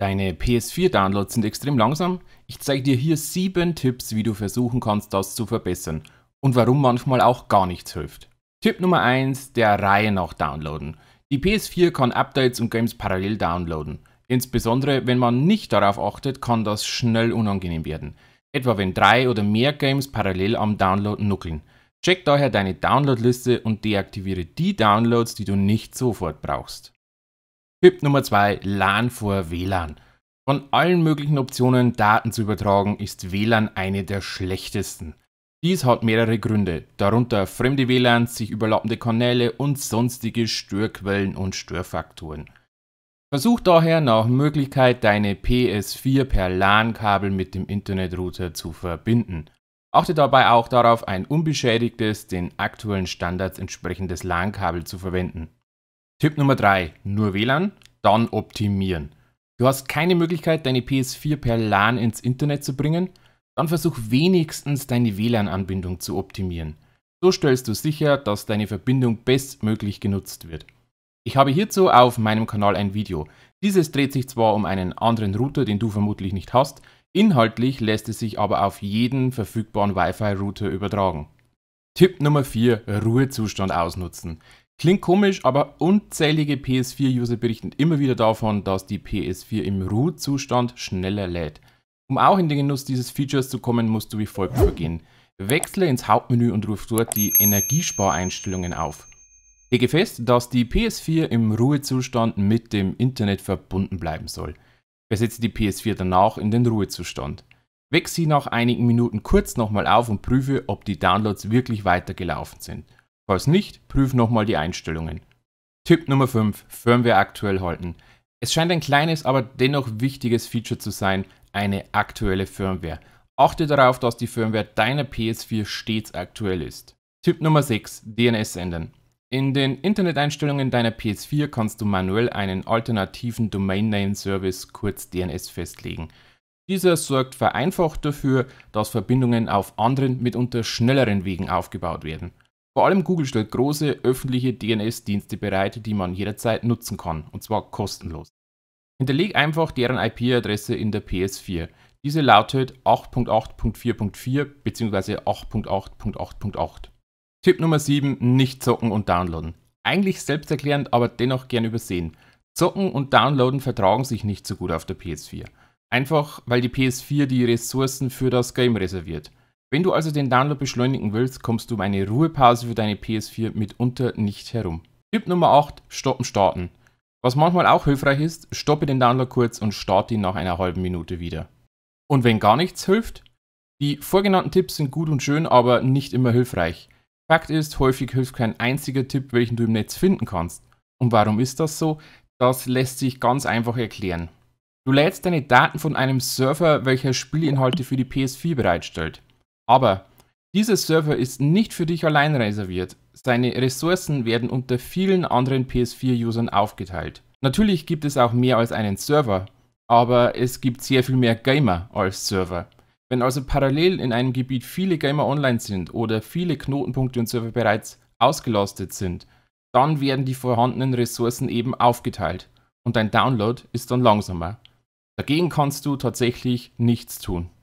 Deine PS4-Downloads sind extrem langsam. Ich zeige dir hier sieben Tipps, wie du versuchen kannst, das zu verbessern und warum manchmal auch gar nichts hilft. Tipp Nummer 1, der Reihe nach downloaden. Die PS4 kann Updates und Games parallel downloaden. Insbesondere wenn man nicht darauf achtet, kann das schnell unangenehm werden. Etwa wenn drei oder mehr Games parallel am Download nuckeln. Check daher deine Downloadliste und deaktiviere die Downloads, die du nicht sofort brauchst. Tipp Nummer 2, LAN vor WLAN. Von allen möglichen Optionen, Daten zu übertragen, ist WLAN eine der schlechtesten. Dies hat mehrere Gründe, darunter fremde WLANs, sich überlappende Kanäle und sonstige Störquellen und Störfaktoren. Versuch daher nach Möglichkeit, deine PS4 per LAN-Kabel mit dem Internetrouter zu verbinden. Achte dabei auch darauf, ein unbeschädigtes, den aktuellen Standards entsprechendes LAN-Kabel zu verwenden. Tipp Nummer 3, nur WLAN, dann optimieren. Du hast keine Möglichkeit, deine PS4 per LAN ins Internet zu bringen, dann versuch wenigstens deine WLAN-Anbindung zu optimieren. So stellst du sicher, dass deine Verbindung bestmöglich genutzt wird. Ich habe hierzu auf meinem Kanal ein Video. Dieses dreht sich zwar um einen anderen Router, den du vermutlich nicht hast, inhaltlich lässt es sich aber auf jeden verfügbaren Wi-Fi-Router übertragen. Tipp Nummer 4, Ruhezustand ausnutzen. Klingt komisch, aber unzählige PS4-User berichten immer wieder davon, dass die PS4 im Ruhezustand schneller lädt. Um auch in den Genuss dieses Features zu kommen, musst du wie folgt vorgehen. Wechsle ins Hauptmenü und ruf dort die Energiespareinstellungen auf. Lege fest, dass die PS4 im Ruhezustand mit dem Internet verbunden bleiben soll. Versetze die PS4 danach in den Ruhezustand. Wechsle sie nach einigen Minuten kurz nochmal auf und prüfe, ob die Downloads wirklich weitergelaufen sind. Falls nicht, prüf nochmal die Einstellungen. Tipp Nummer 5. Firmware aktuell halten. Es scheint ein kleines, aber dennoch wichtiges Feature zu sein, eine aktuelle Firmware. Achte darauf, dass die Firmware deiner PS4 stets aktuell ist. Tipp Nummer 6. DNS ändern. In den Interneteinstellungen deiner PS4 kannst du manuell einen alternativen Domain Name Service, kurz DNS, festlegen. Dieser sorgt vereinfacht dafür, dass Verbindungen auf anderen, mitunter schnelleren Wegen aufgebaut werden. Vor allem Google stellt große öffentliche DNS-Dienste bereit, die man jederzeit nutzen kann, und zwar kostenlos. Hinterleg einfach deren IP-Adresse in der PS4. Diese lautet 8.8.4.4 bzw. 8.8.8.8. Tipp Nummer 7, nicht zocken und downloaden. Eigentlich selbsterklärend, aber dennoch gern übersehen. Zocken und Downloaden vertragen sich nicht so gut auf der PS4. Einfach, weil die PS4 die Ressourcen für das Game reserviert. Wenn du also den Download beschleunigen willst, kommst du um eine Ruhepause für deine PS4 mitunter nicht herum. Tipp Nummer 8, stoppen starten. Was manchmal auch hilfreich ist, stoppe den Download kurz und starte ihn nach einer halben Minute wieder. Und wenn gar nichts hilft? Die vorgenannten Tipps sind gut und schön, aber nicht immer hilfreich. Fakt ist, häufig hilft kein einziger Tipp, welchen du im Netz finden kannst. Und warum ist das so? Das lässt sich ganz einfach erklären. Du lädst deine Daten von einem Server, welcher Spielinhalte für die PS4 bereitstellt. Aber dieser Server ist nicht für dich allein reserviert. Seine Ressourcen werden unter vielen anderen PS4-Usern aufgeteilt. Natürlich gibt es auch mehr als einen Server, aber es gibt sehr viel mehr Gamer als Server. Wenn also parallel in einem Gebiet viele Gamer online sind oder viele Knotenpunkte und Server bereits ausgelastet sind, dann werden die vorhandenen Ressourcen eben aufgeteilt und dein Download ist dann langsamer. Dagegen kannst du tatsächlich nichts tun.